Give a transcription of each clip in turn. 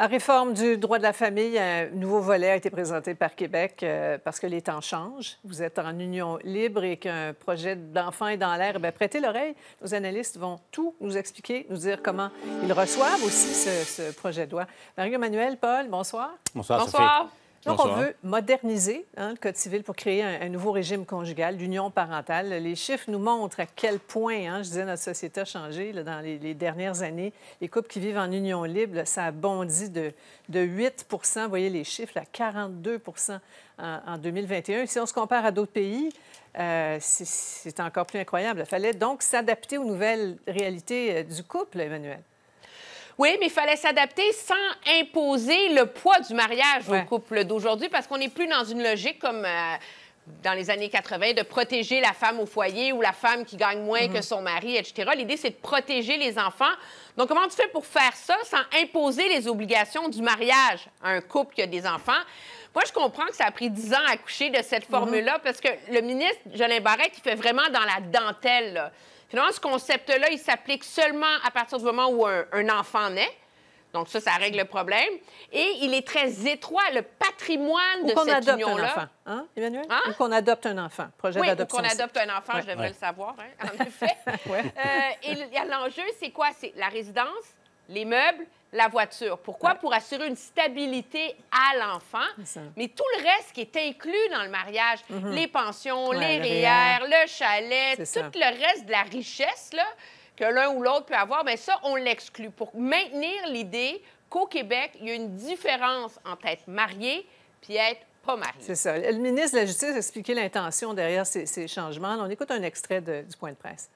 La réforme du droit de la famille, un nouveau volet a été présenté par Québec euh, parce que les temps changent. Vous êtes en union libre et qu'un projet d'enfant est dans l'air. Eh prêtez l'oreille. Nos analystes vont tout nous expliquer, nous dire comment ils reçoivent aussi ce, projet de loi. Marie-Emmanuel, Paul, bonsoir. Bonsoir. Bonsoir. Donc, on veut moderniser hein, le Code civil pour créer un, nouveau régime conjugal, l'union parentale. Les chiffres nous montrent à quel point, hein, je disais, notre société a changé dans les, dernières années. Les couples qui vivent en union libre, ça a bondi de, 8 voyez les chiffres, à 42 en, 2021. Si on se compare à d'autres pays, euh, c'est encore plus incroyable. Il fallait donc s'adapter aux nouvelles réalités euh, du couple, Emmanuel. Oui, mais il fallait s'adapter sans imposer le poids du mariage aux au couple d'aujourd'hui parce qu'on n'est plus dans une logique comme... Euh, dans les années 80, de protéger la femme au foyer ou la femme qui gagne moins que mhm. son mari, etc. L'idée, c'est de protéger les enfants. Donc, comment tu fais pour faire ça sans imposer les obligations du mariage à un couple qui a des enfants? Moi, je comprends que ça a pris 10 ans à coucher de cette mhm. formule-là parce que le ministre Jolin Barret, il fait vraiment dans la dentelle, Finalement, ce concept-là, il s'applique seulement à partir du moment où un, enfant naît. Donc ça, ça règle le problème. Et il est très étroit, le patrimoine de cette union-là. Enfant, hein, Emmanuel? Hein? Ou qu'on adopte un enfant, projet oui, d'adoption. qu'on adopte un enfant, je devrais le savoir, hein, en effet. ouais. euh, et l'enjeu, c'est quoi? C'est la résidence, les meubles, la voiture. Pourquoi? Pour assurer une stabilité à l'enfant. Mais tout le reste qui est inclus dans le mariage, mhm. les pensions, les REER, e e le chalet, tout le reste de la richesse là, que l'un ou l'autre peut avoir, mais ben ça, on l'exclut pour maintenir l'idée qu'au Québec, il y a une différence entre être marié puis être pas marié. C'est ça. Le ministre de la Justice a expliqué l'intention derrière ces, changements. on écoute un extrait du point de presse.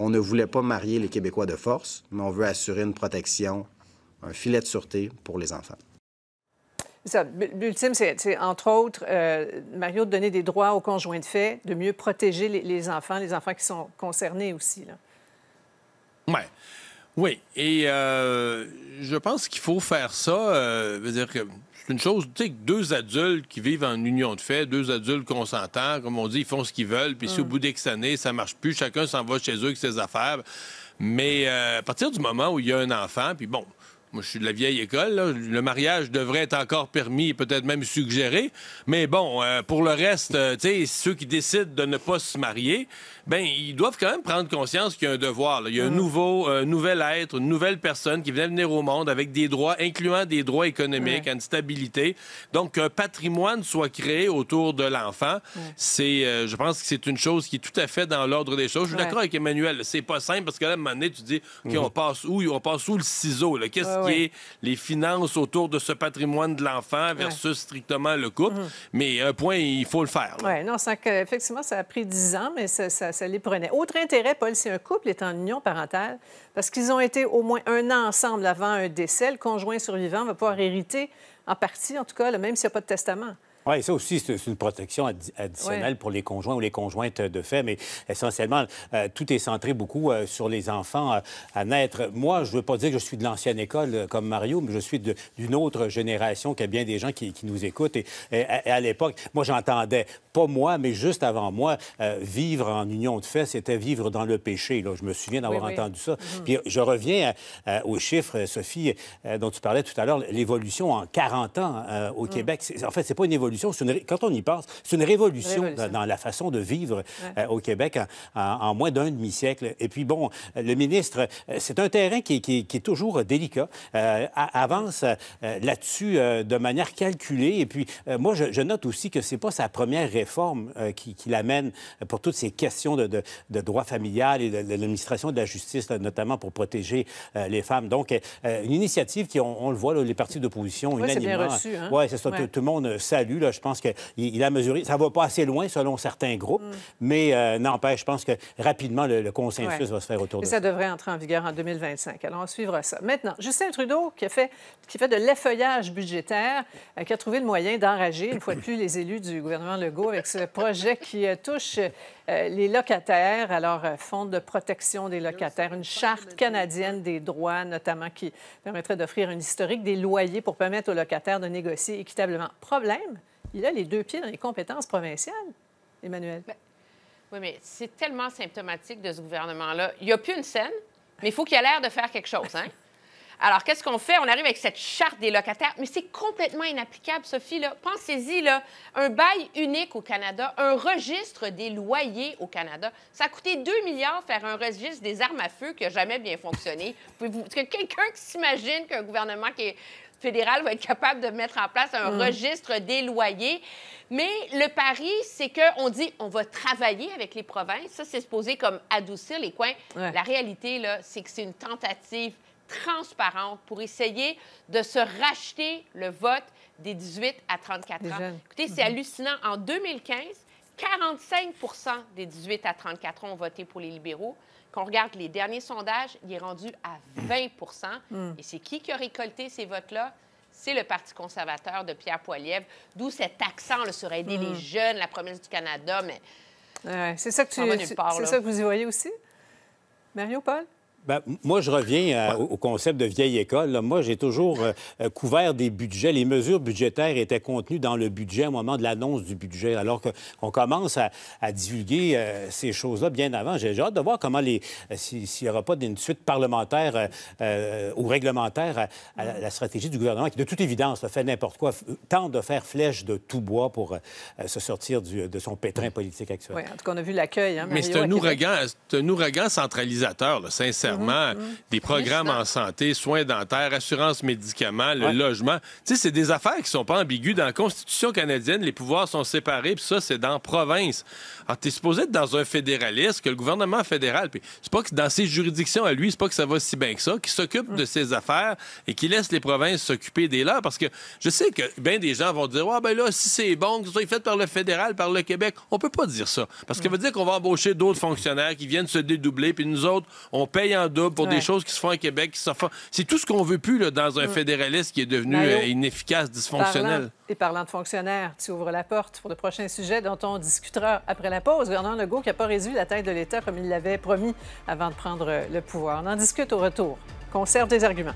On ne voulait pas marier les Québécois de force, mais on veut assurer une protection un filet de sûreté pour les enfants. Ça, l'ultime, c'est, entre autres, euh, Mario, de donner des droits aux conjoints de fait, de mieux protéger les, enfants, les enfants qui sont concernés aussi. Là. Ouais. Oui, et euh, je pense qu'il faut faire ça. Euh, c'est une chose, tu sais, deux adultes qui vivent en union de fait, deux adultes consentants, comme on dit, ils font ce qu'ils veulent, puis si au mm. bout d'X années, ça marche plus, chacun s'en va chez eux avec ses affaires. Mais à partir du moment où il y a un enfant, puis bon, moi, je suis de la vieille école. Le mariage devrait être encore permis, peut-être même suggéré. Mais bon, euh, pour le reste, euh, sais ceux qui décident de ne pas se marier, ben ils doivent quand même prendre conscience qu'il y a un devoir. Il y a un nouveau, euh, nouvel être, une nouvelle personne qui vient venir au monde avec des droits, incluant des droits économiques, une stabilité. Donc, qu'un patrimoine soit créé autour de l'enfant, c'est, je pense que c'est une chose qui est tout à fait dans l'ordre des choses. Je suis d'accord avec Emmanuel. C'est pas simple parce que là, un moment donné, tu dis, OK, mhm. on passe où? On passe où le ciseau? Qu'est-ce les finances autour de ce patrimoine de l'enfant versus strictement le couple. Mm. Mais un point, il faut le faire. Oui, non, que, effectivement, ça a pris 10 ans, mais ça, les prenait. Autre intérêt, Paul, si un couple est en union parentale, parce qu'ils ont été au moins un an ensemble avant un décès, le conjoint survivant va pouvoir hériter, en partie en tout cas, même s'il n'y a pas de testament. Oui, ça aussi, c'est une protection additionnelle pour les conjoints ou les conjointes de fait, mais essentiellement, euh, tout est centré beaucoup euh, sur les enfants euh, à naître. Moi, je ne veux pas dire que je suis de l'ancienne école comme Mario, mais je suis d'une autre génération qui a bien des gens qui, nous écoutent. Et, à, l'époque, moi, j'entendais, pas moi, mais juste avant moi, vivre en union de fait, c'était vivre dans le péché. Là. Je me souviens d'avoir entendu ça. Mm-hmm. Puis je reviens aux chiffres, Sophie, dont tu parlais tout à l'heure, l'évolution en 40 ans au mm. Québec. En fait, c'est pas une évolution une... quand on y pense, c'est une révolution, Dans, la façon de vivre euh, au Québec en, moins d'un demi-siècle. Et puis, bon, euh, le ministre, euh, c'est un terrain qui, est toujours délicat, avance là-dessus de manière calculée. Et puis, moi, je, note aussi que ce n'est pas sa première réforme qui, l'amène pour toutes ces questions de, droit familial et de, l'administration de la justice, notamment pour protéger les femmes. Donc, une initiative qui, on, le voit, les partis d'opposition, unanimement... bien hein. ouais, ça, tout le monde salue je pense qu'il a mesuré. Ça va pas assez loin selon certains groupes, mm. mais euh, n'empêche, je pense que rapidement, le, consensus va se faire autour de ça. Ça devrait entrer en vigueur en 2025. Alors, on suivra ça. Maintenant, Justin Trudeau, qui fait, qui fait de l'effeuillage budgétaire, euh, qui a trouvé le moyen d'enrager, une fois de plus, les élus du gouvernement Legault avec ce projet qui euh, touche les locataires. Alors, fonds de protection des locataires, une charte canadienne des droits, notamment, qui permettrait d'offrir un historique des loyers pour permettre aux locataires de négocier équitablement. Problème, il a les deux pieds dans les compétences provinciales, Emmanuel. Ben, oui, mais c'est tellement symptomatique de ce gouvernement-là. Il n'y a plus une scène, mais il faut qu'il ait l'air de faire quelque chose. Hein? Alors, qu'est-ce qu'on fait? On arrive avec cette charte des locataires, mais c'est complètement inapplicable, Sophie. Pensez-y, un bail unique au Canada, un registre des loyers au Canada. Ça a coûté 2 milliards faire un registre des armes à feu qui n'a jamais bien fonctionné. Est-ce Que quelqu'un qui s'imagine qu'un gouvernement fédéral va être capable de mettre en place un mm. registre des loyers. Mais le pari, c'est qu'on dit on va travailler avec les provinces. Ça, c'est supposé comme adoucir les coins. La réalité, là, c'est que c'est une tentative transparente pour essayer de se racheter le vote des 18 à 34 ans. Écoutez, c'est mm-hmm. hallucinant. En 2015, 45 des 18 à 34 ans ont voté pour les libéraux. Quand on regarde les derniers sondages, il est rendu à 20 mm. Et c'est qui qui a récolté ces votes-là? c'est le Parti conservateur de Pierre Poilievre, d'où cet accent sur aider les mm. jeunes, la promesse du Canada, mais... c'est ça, que tu, ça que vous y voyez aussi, Mario, Paul? Ben, moi, je reviens au concept de vieille école. Moi, j'ai toujours euh, euh, couvert des budgets. Les mesures budgétaires étaient contenues dans le budget au moment de l'annonce du budget, alors qu'on commence à, divulguer euh, ces choses-là bien avant. J'ai hâte de voir comment les s'il n'y aura pas d'une suite parlementaire ou réglementaire à, la stratégie du gouvernement, qui, de toute évidence, fait n'importe quoi, tente de faire flèche de tout bois pour se sortir de son pétrin politique actuel. Oui, en tout cas, on a vu l'accueil. Hein, Mais c'est un, un, ouragan centralisateur, sincèrement. Hein? des programmes en santé, soins dentaires, assurance médicaments, le logement. Tu sais, c'est des affaires qui sont pas ambiguës. Dans la Constitution canadienne, les pouvoirs sont séparés, puis ça, c'est dans province. Alors, es supposé être dans un fédéraliste, que le gouvernement fédéral, puis c'est pas que dans ses juridictions à lui, c'est pas que ça va si bien que ça, qui s'occupe de mm. ses affaires et qui laisse les provinces s'occuper des leurs, parce que je sais que bien des gens vont dire, Ah, ben là, si c'est bon, que ça soit fait par le fédéral, par le Québec, on peut pas dire ça, parce que ça mm. veut dire qu'on va embaucher d'autres fonctionnaires qui viennent se dédoubler, puis nous autres, on paye pour des choses qui se font à Québec, qui font. C'est tout ce qu'on veut plus dans un mm. fédéraliste qui est devenu ben, euh, inefficace, dysfonctionnel. et parlant de fonctionnaires, tu ouvres la porte pour le prochain sujet dont on discutera après la pause. Bernard Legault qui n'a pas réduit la taille de l'État comme il l'avait promis avant de prendre euh, le pouvoir. On en discute au retour. Conserve des arguments.